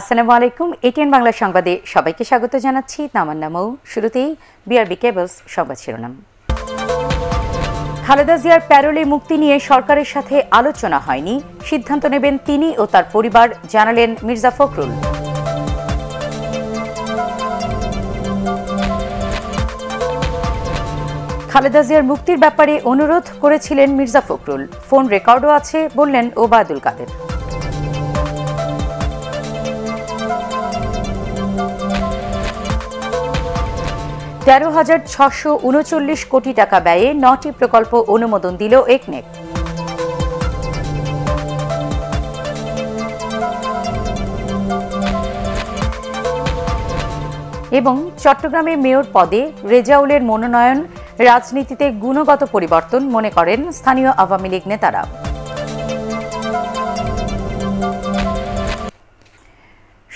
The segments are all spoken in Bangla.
আসসালামু আলাইকুম এটিএন বাংলা সংবাদে সবাইকে স্বাগত জানাচ্ছি তামান্না মৌ শুরুতেই বিআরবি কেবলস সংবাদ শিরোনাম খালেদা জিয়ার প্যারোলে মুক্তি নিয়ে সরকারের সাথে আলোচনা হয়নি সিদ্ধান্ত নেবেন তিনি ও তার পরিবার জানালেন মির্জা ফখরুল খালেদা জিয়ার মুক্তির ব্যাপারে অনুরোধ করেছিলেন মির্জা ফখরুল ফোন রেকর্ডও আছে বললেন ওবায়দুল কাদের তেরো হাজার ছশো উনচল্লিশ কোটি টাকা ব্যয়ে নটি প্রকল্প অনুমোদন দিল একনেক এবং চট্টগ্রামে মেয়র পদে রেজাউলের মনোনয়ন রাজনীতিতে গুণগত পরিবর্তন মনে করেন স্থানীয় আওয়ামী লীগ নেতারা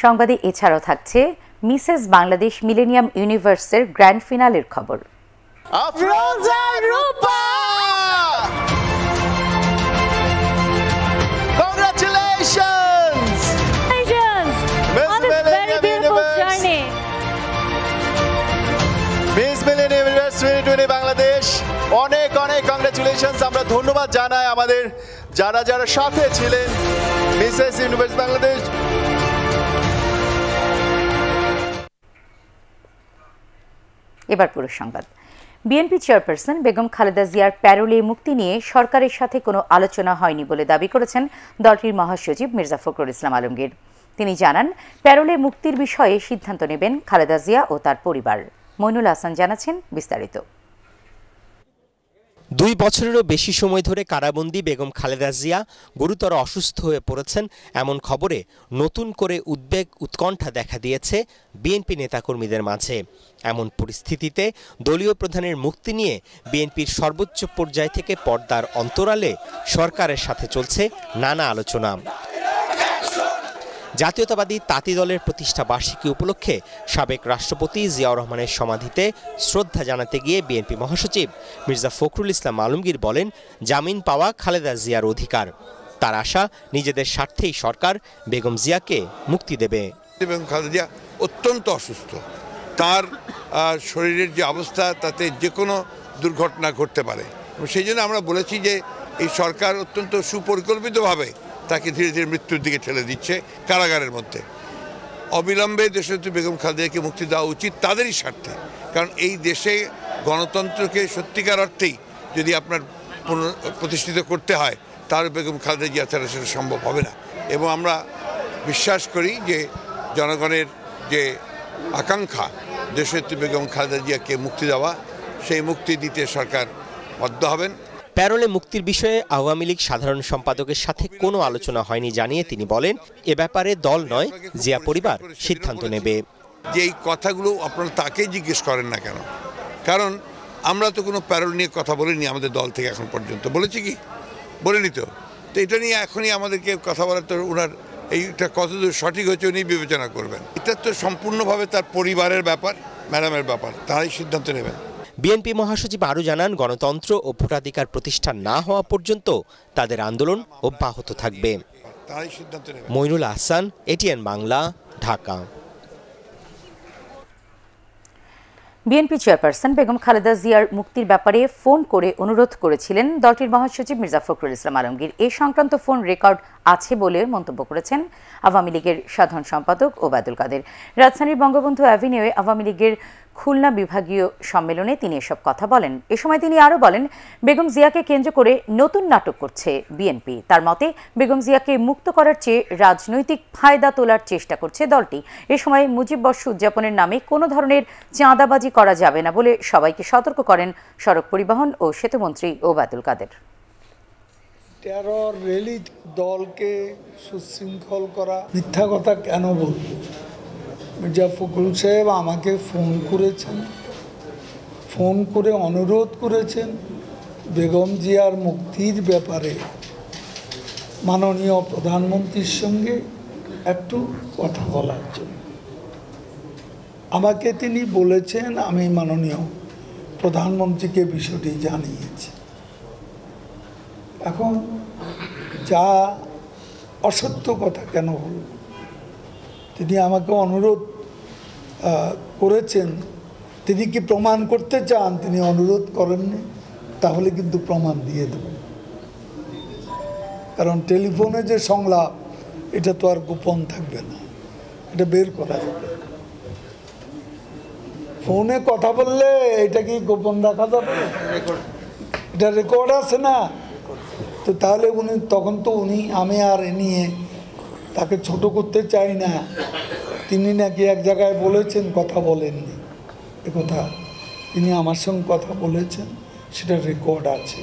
সংবাদে এছাড়াও থাকছে মিসেস বাংলাদেশ মিলেনিয়াম ইউনিভার্সের গ্র্যান্ড ফিনালের খবর বাংলাদেশ অনেক অনেক কংগ্রেচুলেশনস আমরা ধন্যবাদ জানাই আমাদের যারা যারা সাথে ছিলেন মিসেস ইউনিভার্স বাংলাদেশ এবার পুরো সংবাদ বিএনপি চেয়ারপারসন বেগম খালেদা জিয়ার প্যারোলে মুক্তি নিয়ে সরকারের সাথে কোনো আলোচনা হয়নি বলে দাবি করেছেন দলটির মহাসচিব মির্জা ফখরুল ইসলাম আলমগীর তিনি জানান প্যারোলে মুক্তির বিষয়ে সিদ্ধান্ত নেবেন খালেদা জিয়া ও তার পরিবার মইনুল হাসান জানাচ্ছেন বিস্তারিত দুই বছরেরও বেশি সময় ধরে কারাবন্দী বেগম খালেদা জিয়া গুরুতর অসুস্থ হয়ে পড়েছেন এমন খবরে নতুন করে উদ্বেগ উৎকণ্ঠা দেখা দিয়েছে বিএনপি নেতাকর্মীদের মাঝে এমন পরিস্থিতিতে দলীয় প্রধানের মুক্তি নিয়ে বিএনপির সর্বোচ্চ পর্যায় থেকে পর্দার অন্তরালে সরকারের সাথে চলছে নানা আলোচনা জাতীয়তাবাদী তাঁতি দলের প্রতিষ্ঠা বার্ষিকী উপলক্ষে সাবেক রাষ্ট্রপতি জিয়াউর রহমানের সমাধিতে শ্রদ্ধা জানাতে গিয়ে বিএনপি মহাসচিব মির্জা ফখরুল ইসলাম আলমগীর বলেন জামিন পাওয়া খালেদা জিয়ার অধিকার তার আশা নিজেদের স্বার্থেই সরকার বেগম জিয়াকে মুক্তি দেবে খালেদা অত্যন্ত অসুস্থ তার শরীরের যে অবস্থা তাতে যে কোনো দুর্ঘটনা ঘটতে পারে সেই জন্য আমরা বলেছি যে এই সরকার অত্যন্ত সুপরিকল্পিতভাবে তাকে ধীরে ধীরে মৃত্যুর দিকে ঠেলে দিচ্ছে কারাগারের মধ্যে অবিলম্বে দেশনেত্রী বেগম খালেদাকে মুক্তি দেওয়া উচিত তাদেরই স্বার্থে কারণ এই দেশে গণতন্ত্রকে সত্যিকার অর্থেই যদি আপনার প্রতিষ্ঠিত করতে হয় তার বেগম খালেদা জিয়া ছাড়া সেটা সম্ভব হবে না এবং আমরা বিশ্বাস করি যে জনগণের যে আকাঙ্ক্ষা দেশনেত্রী বেগম খালেদা জিয়াকে মুক্তি দেওয়া সেই মুক্তি দিতে সরকার বদ্ধ হবেন প্যারোলে মুক্তির বিষয়ে আওয়ামী লীগ সাধারণ সম্পাদকের সাথে কোনো আলোচনা হয়নি জানিয়ে তিনি বলেন এ ব্যাপারে দল নয় জিয়া পরিবার সিদ্ধান্ত নেবে যে এই কথাগুলো আপনারা তাকে জিজ্ঞেস করেন না কেন কারণ আমরা তো কোনো প্যারোল নিয়ে কথা বলিনি আমাদের দল থেকে এখন পর্যন্ত বলেছি কি বলিনি তো তো এটা নিয়ে এখনই আমাদেরকে কথা বলার তো ওনার এইটা কতদূর সঠিক হয়েছে উনি বিবেচনা করবেন এটা তো সম্পূর্ণভাবে তার পরিবারের ব্যাপার ম্যাডামের ব্যাপার তারাই সিদ্ধান্ত নেবেন বিএনপি মহাসচিব আরও জানান গণতন্ত্র ও ভোটাধিকার প্রতিষ্ঠা না হওয়া পর্যন্ত তাদের আন্দোলন অব্যাহত থাকবে Mainul Ahsan ATN Bangla Dhaka BNP chairperson Begum Khaleda জিয়ার মুক্তির ব্যাপারে ফোন করে অনুরোধ করেছিলেন দলটির মহাসচিব মির্জা ফখরুল ইসলাম আলমগীর এ সংক্রান্ত ফোন রেকর্ড আছে বলে মন্তব্য করেছেন আওয়ামী লীগের সাধারণ সম্পাদক ওবায়দুল কাদের রাজধানীর বঙ্গবন্ধু অ্যাভিনিউয়ে আওয়ামী লীগের খুলনা বিভাগীয় সম্মেলনে তিনি এসব কথা বলেন এ সময় তিনি আরও বলেন বেগম জিয়াকে কেন্দ্র করে নতুন নাটক করছে বিএনপি তার মতে বেগম জিয়াকে মুক্ত করার চেয়ে রাজনৈতিক ফায়দা তোলার চেষ্টা করছে দলটি এ সময় মুজিব বর্ষ উদযাপনের নামে কোনো ধরনের চাঁদাবাজি করা যাবে না বলে সবাইকে সতর্ক করেন সড়ক পরিবহন ও সেতুমন্ত্রী ওবায়দুল কাদের টেরর রেলি দলকে সুশৃঙ্খল করা মিথ্যা কথা কেন বলব মির্জা ফখরুল সাহেব আমাকে ফোন করেছেন ফোন করে অনুরোধ করেছেন বেগম জিয়ার মুক্তির ব্যাপারে মাননীয় প্রধানমন্ত্রীর সঙ্গে একটু কথা বলার জন্য আমাকে তিনি বলেছেন আমি মাননীয় প্রধানমন্ত্রীকে বিষয়টি জানিয়েছি এখন যা অসত্য কথা কেন বলব তিনি আমাকে অনুরোধ করেছেন তিনি কি প্রমাণ করতে চান তিনি অনুরোধ করেননি তাহলে কিন্তু প্রমাণ দিয়ে দেবেন কারণ টেলিফোনে যে সংলাপ এটা তো আর গোপন থাকবে না এটা বের করা যাবে ফোনে কথা বললে এটা কি গোপন রাখা যাবে এটা রেকর্ড আছে না তো তাহলে উনি তখন তো উনি আমি আর এ নিয়ে তাকে ছোট করতে চাই না তিনি নাকি এক জায়গায় বলেছেন কথা বলেননি কথা তিনি আমার সঙ্গে কথা বলেছেন সেটা রেকর্ড আছে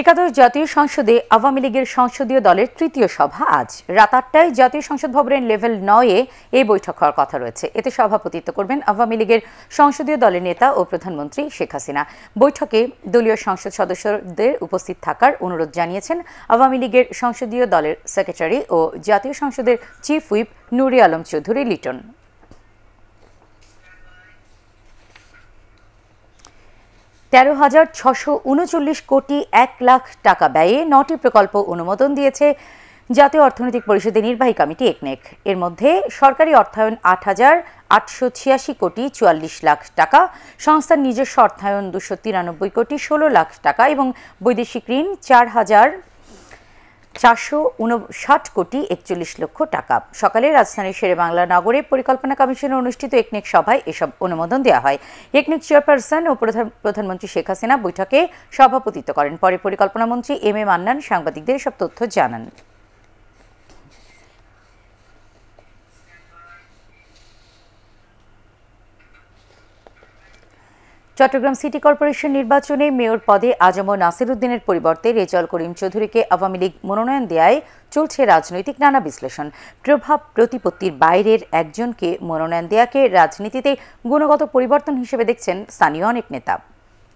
একাদশ জাতীয় সংসদে আওয়ামী লীগের সংসদীয় দলের তৃতীয় সভা আজ রাত আটটায় জাতীয় সংসদ ভবনের লেভেল নয়ে এই বৈঠক হওয়ার কথা রয়েছে এতে সভাপতিত্ব করবেন আওয়ামী লীগের সংসদীয় দলের নেতা ও প্রধানমন্ত্রী শেখ হাসিনা বৈঠকে দলীয় সংসদ সদস্যদের উপস্থিত থাকার অনুরোধ জানিয়েছেন আওয়ামী লীগের সংসদীয় দলের সেক্রেটারি ও জাতীয় সংসদের চিফ হুইপ নুরি আলম চৌধুরী লিটন তেরো হাজার ছশো উনচল্লিশ কোটি এক লাখ টাকা ব্যয়ে নটি প্রকল্প অনুমোদন দিয়েছে জাতীয় অর্থনৈতিক পরিষদের নির্বাহী কমিটি একনেক এর মধ্যে সরকারি অর্থায়ন আট হাজার আটশো ছিয়াশি কোটি চুয়াল্লিশ লাখ টাকা সংস্থার নিজস্ব অর্থায়ন দুশো তিরানব্বই কোটি ষোলো লাখ টাকা এবং বৈদেশিক ঋণ চার হাজার চারশো উনষাট কোটি একচল্লিশ লক্ষ টাকা সকালে রাজধানীর বাংলা নগরে পরিকল্পনা কমিশনে অনুষ্ঠিত একনিক সভায় এসব অনুমোদন দেওয়া হয় একনিক চেয়ারপারসন ও প্রধানমন্ত্রী শেখ হাসিনা বৈঠকে সভাপতিত্ব করেন পরে পরিকল্পনা মন্ত্রী এম এ মান্নান সাংবাদিকদের এসব তথ্য জানান চট্টগ্রাম সিটি কর্পোরেশন নির্বাচনে মেয়র পদে আজম নাসির উদ্দিনের পরিবর্তে রেজাল করিম চৌধুরীকে আওয়ামী লীগ মনোনয়ন দেয়ায় চলছে রাজনৈতিক নানা বিশ্লেষণ প্রভাব প্রতিপত্তির বাইরের একজনকে মনোনয়ন দেয়াকে রাজনীতিতে গুণগত পরিবর্তন হিসেবে দেখছেন স্থানীয় অনেক নেতা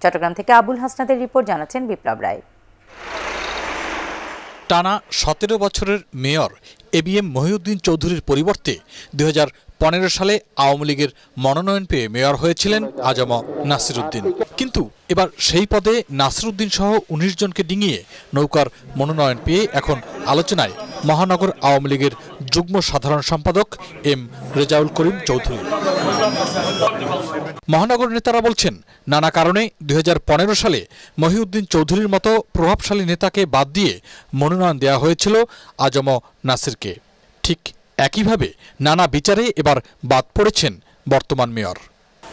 চট্টগ্রাম থেকে আবুল হাসনাদের রিপোর্ট জানাচ্ছেন বিপ্লব রায় টানা সতেরো বছরের mayor A B M Mohiuddin চৌধুরীর পরিবর্তে দুই পনেরো সালে আওয়ামী লীগের মনোনয়ন পেয়ে মেয়র হয়েছিলেন আজম নাসিরুদ্দিন কিন্তু এবার সেই পদে নাসিরুদ্দিন সহ উনিশ জনকে ডিঙিয়ে নৌকার মনোনয়ন পেয়ে এখন আলোচনায় মহানগর আওয়ামী লীগের যুগ্ম সাধারণ সম্পাদক এম রেজাউল করিম চৌধুরী মহানগর নেতারা বলছেন নানা কারণে দুই সালে মহিউদ্দিন চৌধুরীর মতো প্রভাবশালী নেতাকে বাদ দিয়ে মনোনয়ন দেওয়া হয়েছিল আজম নাসিরকে ঠিক একইভাবে নানা বিচারে এবার বাদ পড়েছেন বর্তমান মেয়র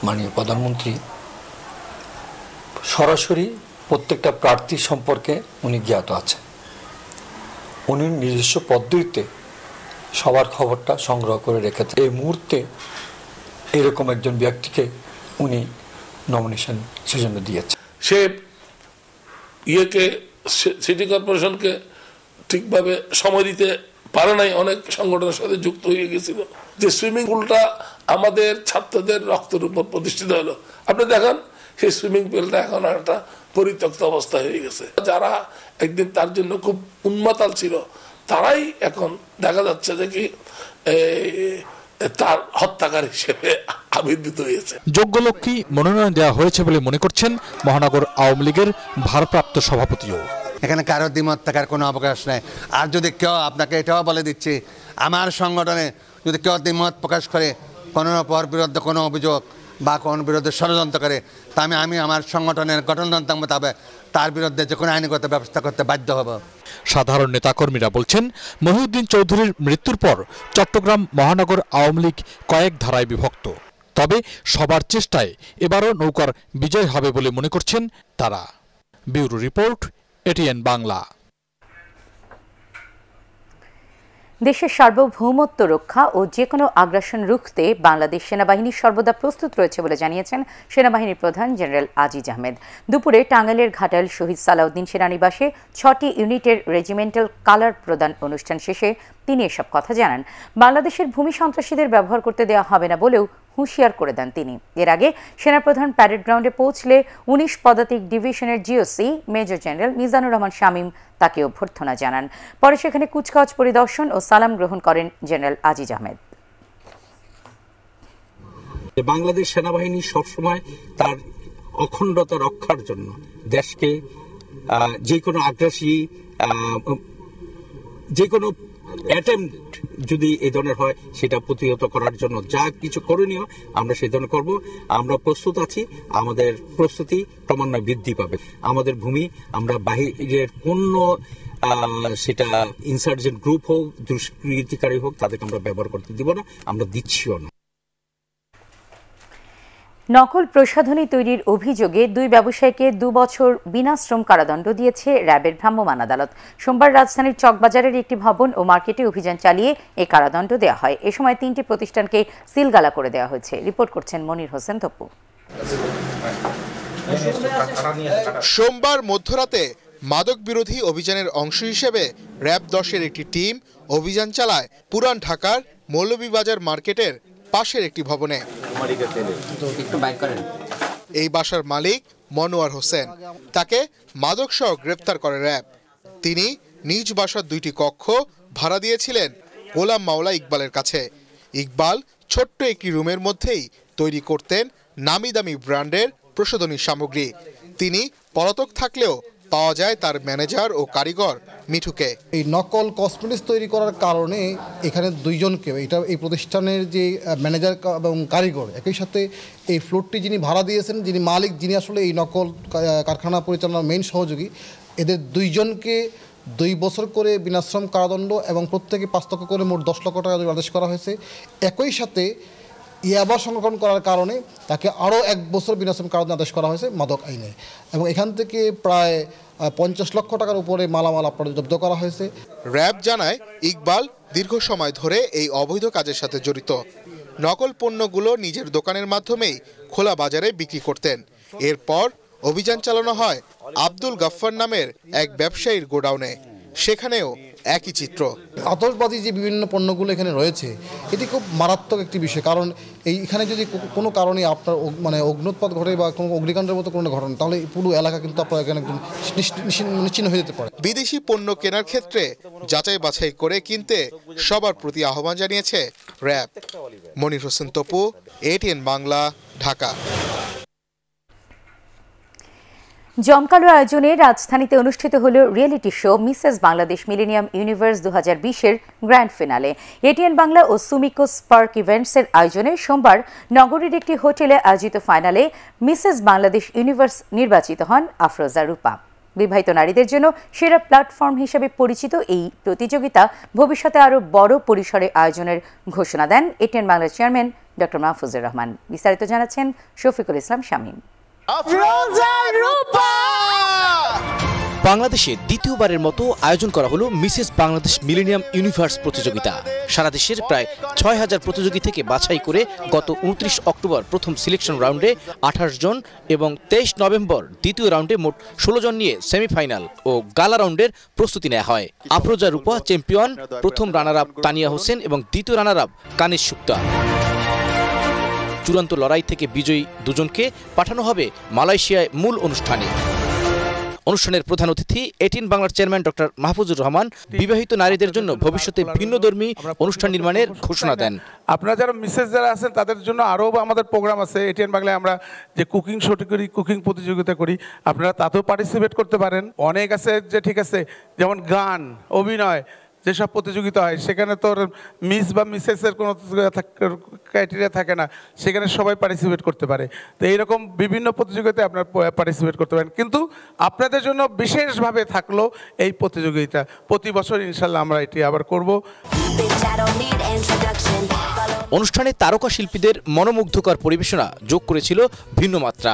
মাননীয় প্রধানমন্ত্রী সরাসরি প্রত্যেকটা প্রার্থী সম্পর্কে উনি জ্ঞাত আছেন উনি নিজস্ব পদ্ধতিতে সবার খবরটা সংগ্রহ করে রেখেছেন এই মুহূর্তে এরকম একজন ব্যক্তিকে উনি নমিনেশন সেজন্য দিয়েছেন সে ইয়েকে সিটি কর্পোরেশনকে ঠিকভাবে সময় দিতে পারে নাই অনেক সংগঠনের সাথে যুক্ত হয়ে গেছিল যে সুইমিং পুলটা আমাদের ছাত্রদের রক্তের উপর প্রতিষ্ঠিত হলো আপনি দেখেন সেই সুইমিং পুলটা এখন একটা পরিত্যক্ত অবস্থা হয়ে গেছে যারা একদিন তার জন্য খুব উন্মাতাল ছিল তারাই এখন দেখা যাচ্ছে যে কি তার হত্যাকার হিসেবে আবির্ভূত হয়েছে যোগ্য লক্ষ্মী মনোনয়ন দেওয়া হয়েছে বলে মনে করছেন মহানগর আওয়ামী লীগের ভারপ্রাপ্ত সভাপতিও এখানে কারো দিম থাকার কোনো অবকাশ নেই আর যদি কেউ আপনাকে এটাও বলে দিচ্ছি আমার সংগঠনে যদি কেউ দ্বিমত প্রকাশ করে কোনো পর বিরুদ্ধে কোনো অভিযোগ বা কোনো বিরুদ্ধে ষড়যন্ত্র করে তা আমি আমি আমার সংগঠনের গঠনতন্ত্র মোতাবেক তার বিরুদ্ধে যে কোনো আইনগত ব্যবস্থা করতে বাধ্য হব সাধারণ নেতাকর্মীরা বলছেন মহিউদ্দিন চৌধুরীর মৃত্যুর পর চট্টগ্রাম মহানগর আওয়ামী লীগ কয়েক ধারায় বিভক্ত তবে সবার চেষ্টায় এবারও নৌকার বিজয় হবে বলে মনে করছেন তারা ব্যুরো রিপোর্ট এটিএন বাংলা দেশের সার্বভৌমত্ব রক্ষা ও যে কোনো আগ্রাসন রুখতে বাংলাদেশ সেনাবাহিনী সর্বদা প্রস্তুত রয়েছে বলে জানিয়েছেন সেনাবাহিনীর প্রধান জেনারেল আজিজ আহমেদ দুপুরে টাঙ্গাইলের ঘাটাইল শহীদ সালাউদ্দিন সেনানিবাসে ছটি ইউনিটের রেজিমেন্টাল কালার প্রদান অনুষ্ঠান শেষে তিনি এসব কথা জানান বাংলাদেশের ভূমি সন্ত্রাসীদের ব্যবহার করতে দেওয়া হবে না বলেও হুঁশিয়ার করে দেন তিনি এর আগে সেনাপ্রধান প্যারেড গ্রাউন্ডে পৌঁছলে উনিশ পদাতিক ডিভিশনের GOC major general Mizanur Rahman Shamim তাকে অভ্যর্থনা জানান পরে সেখানে কুচকাওয়াজ পরিদর্শন ও সালাম গ্রহণ করেন জেনারেল আজিজ আহমেদ বাংলাদেশ সেনাবাহিনী সবসময় তার অখণ্ডতা রক্ষার জন্য দেশকে যে কোনো আগ্রাসী যে কোনো অ্যাটেম্পট যদি এই ধরনের হয় সেটা প্রতিহত করার জন্য যা কিছু করণীয় আমরা সেই ধরনের করব আমরা প্রস্তুত আছি আমাদের প্রস্তুতি ক্রমান্বয়ে বৃদ্ধি পাবে আমাদের ভূমি আমরা বাহিরের কোন সেটা ইনসার্জেন্ট গ্রুপ হোক দুষ্কৃতিকারী হোক তাদেরকে আমরা ব্যবহার করতে দিব না আমরা দিচ্ছিও না নকল প্রসাধনী তৈরির অভিযোগে দুই ব্যবসায়ীকে দুবছর বিনাশ্রম কারাদণ্ড দিয়েছে র্যাবের ভ্রাম্যমান আদালত সোমবার রাজধানীর চকবাজারের একটি ভবন ও মার্কেটে অভিযান চালিয়ে এ কারাদণ্ড দেওয়া হয় এ সময় তিনটি প্রতিষ্ঠানকে সিলগালা করে দেওয়া হয়েছে রিপোর্ট করছেন মনির হোসেন তপ্পু সোমবার মধ্যরাতে মাদক বিরোধী অভিযানের অংশ হিসেবে র্যাব দশের একটি টিম অভিযান চালায় পুরান ঢাকার মৌলভীবাজার মার্কেটের পাশের একটি ভবনে এই বাসার মালিক মনোয়ার হোসেন তাকে মাদকসহ গ্রেপ্তার করে র্যাব তিনি নিজ বাসার দুইটি কক্ষ ভাড়া দিয়েছিলেন গোলাম মাওলা ইকবালের কাছে ইকবাল ছোট্ট একটি রুমের মধ্যেই তৈরি করতেন নামি দামি ব্র্যান্ডের প্রসাধনী সামগ্রী তিনি পলাতক থাকলেও পাওয়া যায় তার ম্যানেজার ও কারিগর মিঠুকে এই নকল কসমেটিক্স তৈরি করার কারণে এখানে দুইজনকে এটা এই প্রতিষ্ঠানের যে ম্যানেজার এবং কারিগর একই সাথে এই ফ্লোরটি যিনি ভাড়া দিয়েছেন যিনি মালিক যিনি আসলে এই নকল কারখানা পরিচালনার মেইন সহযোগী এদের দুইজনকে দুই বছর করে বিনাশ্রম কারাদণ্ড এবং প্রত্যেকে পাঁচ লক্ষ করে মোট দশ লক্ষ টাকা আদেশ করা হয়েছে একই সাথে ইয়াবা সংরক্ষণ করার কারণে তাকে আরও এক বছর বিনাশন কারণে আদেশ করা হয়েছে মাদক আইনে এবং এখান থেকে প্রায় পঞ্চাশ লক্ষ টাকার উপরে মালামাল আপনার জব্দ করা হয়েছে র্যাব জানায় ইকবাল দীর্ঘ সময় ধরে এই অবৈধ কাজের সাথে জড়িত নকল পণ্যগুলো নিজের দোকানের মাধ্যমেই খোলা বাজারে বিক্রি করতেন এরপর অভিযান চালানো হয় আব্দুল গাফফার নামের এক ব্যবসায়ীর গোডাউনে সেখানেও একই চিত্র আতসবাজি যে বিভিন্ন পণ্যগুলো এখানে রয়েছে এটি খুব মারাত্মক একটি বিষয় কারণ এই এখানে যদি কোনো কারণে আপনার মানে অগ্নুৎপাত ঘটে বা কোনো অগ্নিকাণ্ডের মতো কোনো ঘটনা তাহলে পুরো এলাকা কিন্তু আপনার এখানে একদম নিশ্চিন্ন হয়ে যেতে পারে বিদেশি পণ্য কেনার ক্ষেত্রে যাচাই বাছাই করে কিনতে সবার প্রতি আহ্বান জানিয়েছে র্যাব মনির হোসেন তপু এটিএন বাংলা ঢাকা জমকালো আয়োজনে রাজধানীতে অনুষ্ঠিত হল reality show Mrs Bangladesh millennium universe দু হাজার বিশের গ্র্যান্ড ফিনালে এটিএন বাংলা ও সুমিকো স্পার্ক ইভেন্টসের আয়োজনে সোমবার নগরীর একটি হোটেলে আয়োজিত ফাইনালে মিসেস বাংলাদেশ ইউনিভার্স নির্বাচিত হন আফরোজা রূপা বিবাহিত নারীদের জন্য সেরা প্ল্যাটফর্ম হিসেবে পরিচিত এই প্রতিযোগিতা ভবিষ্যতে আরও বড় পরিসরে আয়োজনের ঘোষণা দেন ATN Bangla chairman doctor Mahfuzur Rahman বিস্তারিত জানাচ্ছেন শফিকুল ইসলাম শামীম বাংলাদেশে দ্বিতীয়বারের মতো আয়োজন করা হলো মিসেস বাংলাদেশ মিলেনিয়াম ইউনিভার্স প্রতিযোগিতা সারা দেশের প্রায় ছয় হাজার প্রতিযোগী থেকে বাছাই করে গত উনত্রিশ অক্টোবর প্রথম সিলেকশন রাউন্ডে আঠাশ জন এবং তেইশ নভেম্বর দ্বিতীয় রাউন্ডে মোট ষোলো জন নিয়ে সেমিফাইনাল ও গালা রাউন্ডের প্রস্তুতি নেওয়া হয় আফরোজা রূপা চ্যাম্পিয়ন প্রথম রানার আপ তানিয়া হোসেন এবং দ্বিতীয় রানার আপ কানিস সুক্তা চূড়ান্ত লড়াই থেকে বিজয়ী দুজনকে পাঠানো হবে মালয়েশিয়ায় মূল অনুষ্ঠানে অনুষ্ঠানের প্রধান অতিথি এটিন বাংলার চেয়ারম্যান ডক্টর মাহফুজুর রহমান বিবাহিত নারীদের জন্য ভবিষ্যতে ভিন্নধর্মী অনুষ্ঠান নির্মাণের ঘোষণা দেন আপনারা যারা মিসেস যারা আছেন তাদের জন্য আরও আমাদের প্রোগ্রাম আছে এটিএন বাংলায় আমরা যে কুকিং শোটি করি কুকিং প্রতিযোগিতা করি আপনারা তাতেও পার্টিসিপেট করতে পারেন অনেক আছে যে ঠিক আছে যেমন গান অভিনয় যেসব প্রতিযোগিতা হয় সেখানে তোর মিস বা মিসেসের কোনো ক্রাইটেরিয়া থাকে না সেখানে সবাই পার্টিসিপেট করতে পারে তো এইরকম বিভিন্ন প্রতিযোগিতায় আপনার পার্টিসিপেট করতে পারেন কিন্তু আপনাদের জন্য বিশেষভাবে থাকলো এই প্রতিযোগিতা প্রতি বছর ইনশাল্লাহ আমরা এটি আবার করব অনুষ্ঠানে তারকা শিল্পীদের মনোমুগ্ধকর পরিবেশনা যোগ করেছিল ভিন্ন মাত্রা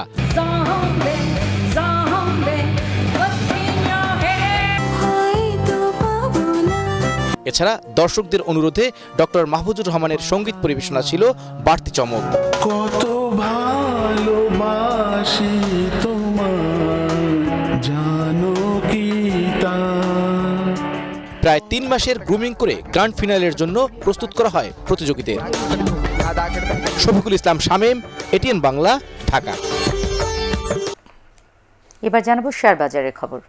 এছাড়া দর্শকদের অনুরোধে ডক্টর মাহফুজুর রহমানের সঙ্গীত পরিবেশনা ছিল বাড়তি চমক কত ভালোবাসি প্রায় তিন মাসের গ্রুমিং করে গ্র্যান্ড ফিনালের জন্য প্রস্তুত করা হয় প্রতিযোগীদের শফিকুল ইসলাম শামীম এটিএন বাংলা ঢাকা এবার জানাবো শেয়ার বাজারের খবর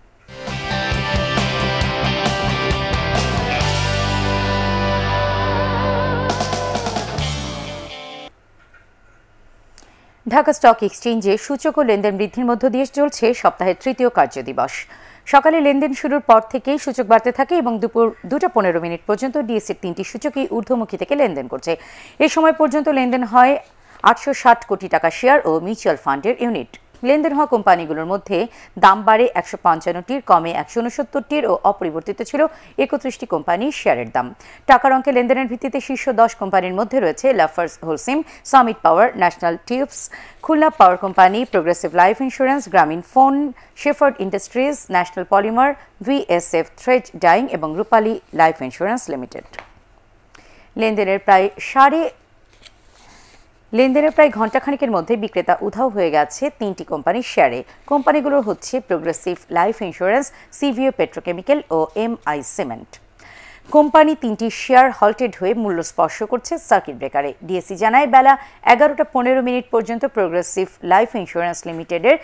ঢাকা স্টক এক্সচেঞ্জে সূচক ও লেনদেন বৃদ্ধির মধ্য দিয়ে চলছে সপ্তাহের তৃতীয় কার্যদিবস সকালে লেনদেন শুরুর পর থেকেই সূচক বাড়তে থাকে এবং দুপুর দুটা পনেরো মিনিট পর্যন্ত ডিএসসির তিনটি সূচকই ঊর্ধ্বমুখী থেকে লেনদেন করছে এ সময় পর্যন্ত লেনদেন হয় আটশো কোটি টাকা শেয়ার ও মিউচুয়াল ফান্ডের ইউনিট লেনদেন হওয়া কোম্পানিগুলোর মধ্যে দাম বাড়ে একশো পঞ্চান্নটির কমে একশো উনসত্তরটির ও অপরিবর্তিত ছিল একত্রিশটি কোম্পানি শেয়ারের দাম টাকার অঙ্কে লেনদেনের ভিত্তিতে শীর্ষ দশ কোম্পানির মধ্যে রয়েছে Lafarge Holcim Summit Power National Tubes Khulna Power Company Progressive Life Insurance Grameen phone Shepherd Industries National Polymer VSF Thread Dyeing এবং রূপালী লাইফ ইন্স্যুরেন্স লিমিটেড লেনদেনের প্রায় সাড়ে লেনদেনের প্রায় ঘণ্টাখানিকের মধ্যে বিক্রেতা উধাও হয়ে গেছে তিনটি কোম্পানির শেয়ারে কোম্পানিগুলো হচ্ছে Progressive Life Insurance CVO Petrochemical ও এম আই সিমেন্ট কোম্পানি তিনটি শেয়ার হল্টেড হয়ে মূল্য স্পর্শ করছে সার্কিট ব্রেকারে ডিএসসি জানায় বেলা এগারোটা পনেরো মিনিট পর্যন্ত প্রোগ্রেসিভ লাইফ ইন্স্যুরেন্স লিমিটেডের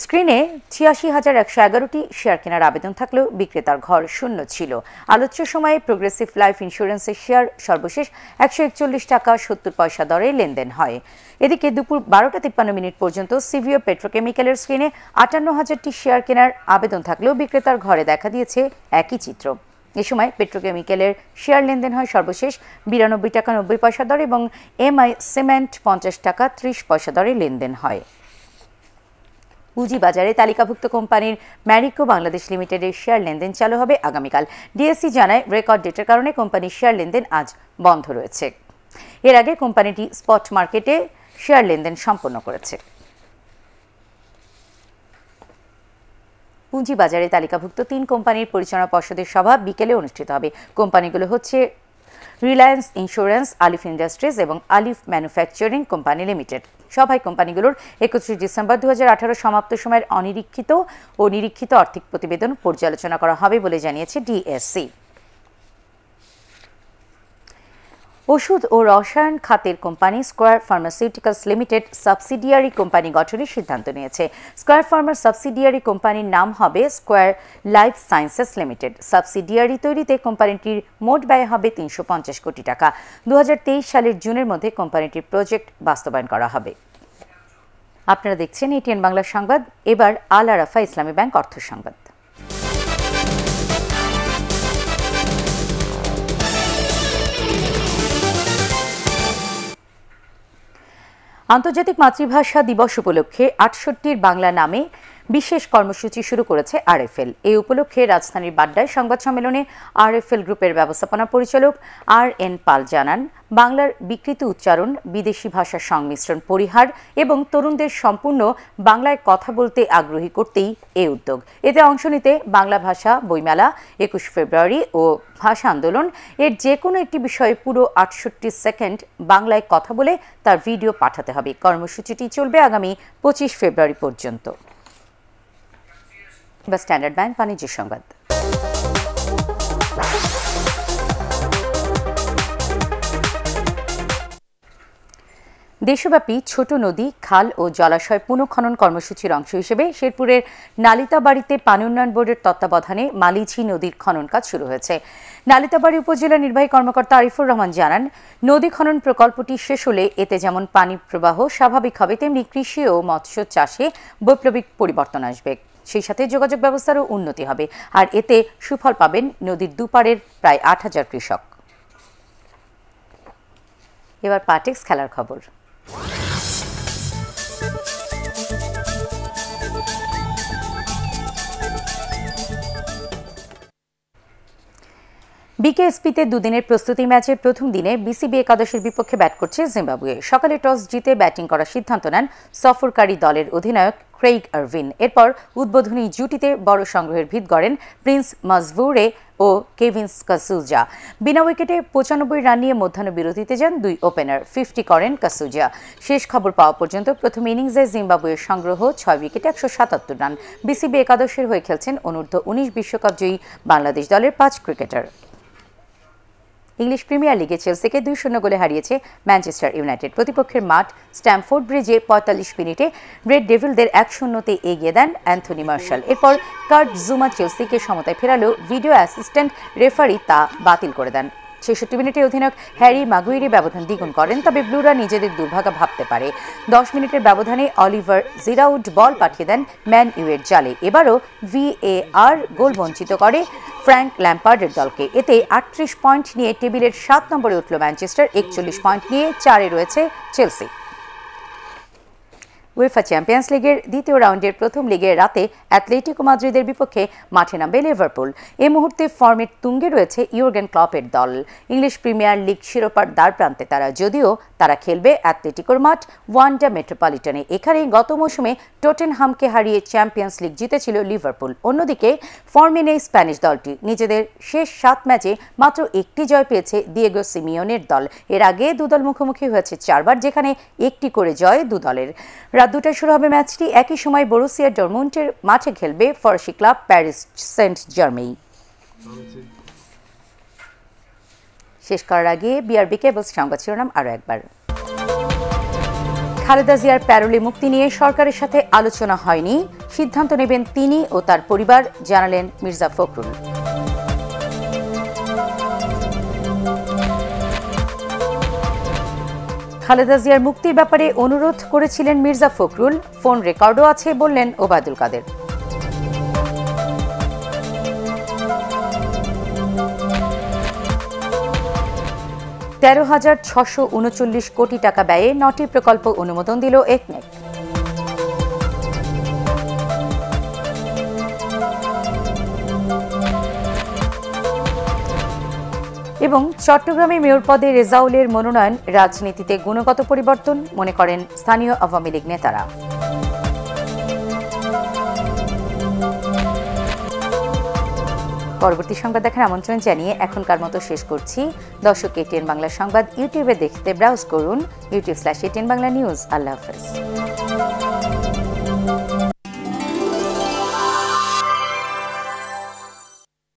স্ক্রিনে ছিয়াশি হাজার একশো এগারোটি শেয়ার কেনার আবেদন থাকলেও বিক্রেতার ঘর শূন্য ছিল আলোচ্য সময়ে প্রোগ্রেসিভ লাইফ ইন্স্যুরেন্সের শেয়ার সর্বশেষ একশো একচল্লিশ টাকা সত্তর পয়সা দরে লেনদেন হয় এদিকে দুপুর বারোটা তিপ্পান্ন মিনিট পর্যন্ত সিভিও পেট্রোকেমিক্যালের স্ক্রিনে আটান্ন হাজারটি শেয়ার কেনার আবেদন থাকলেও বিক্রেতার ঘরে দেখা দিয়েছে একই চিত্র এ সময় পেট্রোকেমিক্যালের শেয়ার লেনদেন হয় সর্বশেষ বিরানব্বই টাকা নব্বই পয়সা দরে এবং এমআই সিমেন্ট পঞ্চাশ টাকা ত্রিশ পয়সা দরে লেনদেন হয় পুঁজিবাজারে তালিকাভুক্ত কোম্পানির ম্যারিকো বাংলাদেশ লিমিটেডের শেয়ার লেনদেন চালু হবে আগামীকাল ডিএসসি জানায় রেকর্ড ডেটের কারণে কোম্পানির শেয়ার লেনদেন আজ বন্ধ রয়েছে এর আগে কোম্পানিটি স্পট মার্কেটে শেয়ার লেনদেন সম্পন্ন করেছে পুঁজিবাজারে তালিকাভুক্ত তিন কোম্পানির পরিচালনা পর্ষদের সভা বিকেলে অনুষ্ঠিত হবে কোম্পানিগুলো হচ্ছে রিলায়েন্স ইন্স্যুরেন্স আলিফ ইন্ডাস্ট্রিজ এবং আলিফ ম্যানুফ্যাকচারিং কোম্পানি লিমিটেড সভায় কোম্পানিগুলোর একত্রিশ ডিসেম্বর দু সমাপ্ত সময়ের অনিরীক্ষিত ও নিরীক্ষিত আর্থিক প্রতিবেদন পর্যালোচনা করা হবে বলে জানিয়েছে ডিএসসি ওষুধ ও রসায়ন খাতের company Square Pharmaceuticals Limited subsidiary company গঠনের সিদ্ধান্ত নিয়েছে স্কোয়ার ফার্মার সাবসিডিয়ারি কোম্পানির নাম হবে Square Life Sciences Limited subsidiary তৈরিতে কোম্পানিটির মোট ব্যয় হবে তিনশো কোটি টাকা দু সালের জুনের মধ্যে কোম্পানিটির প্রজেক্ট বাস্তবায়ন করা হবে আপনারা দেখছেন এটিএন বাংলা সংবাদ এবার আল আরাফা ইসলামী ব্যাংক অর্থ সংবাদ আন্তর্জাতিক মাতৃভাষা দিবস উপলক্ষে আটষট্টির বাংলা নামে বিশেষ কর্মসূচি শুরু করেছে আরএফএল এই উপলক্ষে রাজধানীর বাড্ডায় সংবাদ সম্মেলনে আরএফএল গ্রুপের ব্যবস্থাপনা পরিচালক আর এন পাল জানান বাংলার বিকৃত উচ্চারণ বিদেশি ভাষার সংমিশ্রণ পরিহার এবং তরুণদের সম্পূর্ণ বাংলায় কথা বলতে আগ্রহী করতেই এ উদ্যোগ এতে অংশ নিতে বাংলা ভাষা বইমেলা একুশ ফেব্রুয়ারি ও ভাষা আন্দোলন এর যে কোনো একটি বিষয়ে পুরো আটষট্টি সেকেন্ড বাংলায় কথা বলে তার ভিডিও পাঠাতে হবে কর্মসূচিটি চলবে আগামী পঁচিশ ফেব্রুয়ারি পর্যন্ত বা স্ট্যান্ডার্ড ব্যাংক বাণিজ্য সংবাদ দেশব্যাপী ছোট নদী খাল ও জলাশয় পুনঃখনন কর্মসূচির অংশ হিসেবে শেরপুরের নালিতাবাড়িতে পানি উন্নয়ন বোর্ডের তত্ত্বাবধানে মালিঝি নদীর খনন কাজ শুরু হয়েছে নালিতাবাড়ি উপজেলা নির্বাহী কর্মকর্তা আরিফুর রহমান জানান নদী খনন প্রকল্পটি শেষ হলে এতে যেমন পানি প্রবাহ স্বাভাবিক হবে তেমনি কৃষি ও মৎস্য চাষে বৈপ্লবিক পরিবর্তন আসবে সেই সাথে যোগাযোগ ব্যবস্থারও উন্নতি হবে আর এতে সুফল পাবেন নদীর দুপারের প্রায় আট হাজার কৃষক এবার পাটেক্স খেলার খবর বিকেএসপিতে দুদিনের প্রস্তুতি ম্যাচের প্রথম দিনে বিসিবি একাদশের বিপক্ষে ব্যাট করছে জিম্বাবুয়ে সকালে টস জিতে ব্যাটিং করার সিদ্ধান্ত নেন সফরকারী দলের অধিনায়ক ক্রেইগ আরভিন এরপর উদ্বোধনী জুটিতে বড় সংগ্রহের ভিত গড়েন প্রিন্স মাজভুরে ও কেভিন্স কাসুজা বিনা উইকেটে পঁচানব্বই রান নিয়ে মধ্যাহ্ন বিরতিতে যান দুই ওপেনার ফিফটি করেন কাসুজা শেষ খবর পাওয়া পর্যন্ত প্রথম ইনিংসে জিম্বাবুয়ের সংগ্রহ ছয় উইকেটে একশো সাতাত্তর রান বিসিবি একাদশের হয়ে খেলছেন অনূর্ধ্ব উনিশ বিশ্বকাপ জয়ী বাংলাদেশ দলের পাঁচ ক্রিকেটার ইংলিশ প্রিমিয়ার লিগে চেলসিকে দুই শূন্য গোলে হারিয়েছে ম্যানচেস্টার ইউনাইটেড প্রতিপক্ষের মাঠ স্ট্যামফোর্ড ব্রিজে পঁয়তাল্লিশ মিনিটে রেড ডেভিলদের এক শূন্যতে এগিয়ে দেন অ্যান্থনি মার্শাল এরপর কার্ড জুমা চেলসিকে সমতায় ফেরালেও ভিডিও অ্যাসিস্ট্যান্ট রেফারি তা বাতিল করে দেন ছেষট্টি মিনিটে অধিনায়ক হ্যারি মাগুইরি ব্যবধান দ্বিগুণ করেন তবে ব্লুরা নিজেদের দুর্ভাগা ভাবতে পারে দশ মিনিটের ব্যবধানে অলিভার জিরাউড বল পাঠিয়ে দেন ম্যান ইউয়ের জালে এবারও ভিএআর গোল বঞ্চিত করে ফ্র্যাঙ্ক ল্যাম্পার্ডের দলকে এতে আটত্রিশ পয়েন্ট নিয়ে টেবিলের সাত নম্বরে উঠল ম্যানচেস্টার একচল্লিশ পয়েন্ট নিয়ে চারে রয়েছে চেলসি উয়েফা চ্যাম্পিয়ন্স লিগের দ্বিতীয় রাউন্ডের প্রথম লিগের রাতে অ্যাথলেটিকো মাদ্রিদের বিপক্ষে মাঠে নামবে লিভারপুল এ মুহূর্তে ফর্মের তুঙ্গে রয়েছে ইউর্গেন ক্লপের দল ইংলিশ প্রিমিয়ার লিগ শিরোপার দ্বার প্রান্তে তারা যদিও তারা খেলবে অ্যাথলেটিকোর মাঠ ওয়ান্ডা মেট্রোপলিটনে এখানে গত মৌসুমে টোটেনহামকে হারিয়ে চ্যাম্পিয়ন্স লিগ জিতেছিল লিভারপুল অন্যদিকে ফর্মে নেই স্প্যানিশ দলটি নিজেদের শেষ সাত ম্যাচে মাত্র একটি জয় পেয়েছে দিয়েগো সিমিয়নের দল এর আগে দুদল মুখোমুখি হয়েছে চারবার যেখানে একটি করে জয় দুদলের রাত দুটায় শুরু হবে ম্যাচটি একই সময় বরুসিয়া ডরমুন্টের মাঠে খেলবে ফরাসি ক্লাব প্যারিস সেন্ট জার্মেই শেষ করার আগে বিআরবি কেবলস সংবাদ শিরোনাম আরও একবার খালেদা জিয়ার প্যারোলে মুক্তি নিয়ে সরকারের সাথে আলোচনা হয়নি সিদ্ধান্ত নেবেন তিনি ও তার পরিবার জানালেন মির্জা ফখরুল খালেদা জিয়ার মুক্তির ব্যাপারে অনুরোধ করেছিলেন মির্জা ফখরুল ফোন রেকর্ডও আছে বললেন ওবায়দুল কাদের তেরো হাজার ছশো উনচল্লিশ কোটি টাকা ব্যয়ে নটি প্রকল্প অনুমোদন দিল একনেক এবং চট্টগ্রামে মেয়র পদে রেজাউলের মনোনয়ন রাজনীতিতে গুণগত পরিবর্তন মনে করেন স্থানীয় আওয়ামী লীগ নেতারা পরবর্তী সংবাদ দেখার আমন্ত্রণ জানিয়ে এখনকার মতো শেষ করছি দর্শক এটিএন বাংলা সংবাদ ইউটিউবে দেখতে ব্রাউজ করুন YouTube slash ATN Bangla News আল্লাহ হাফেজ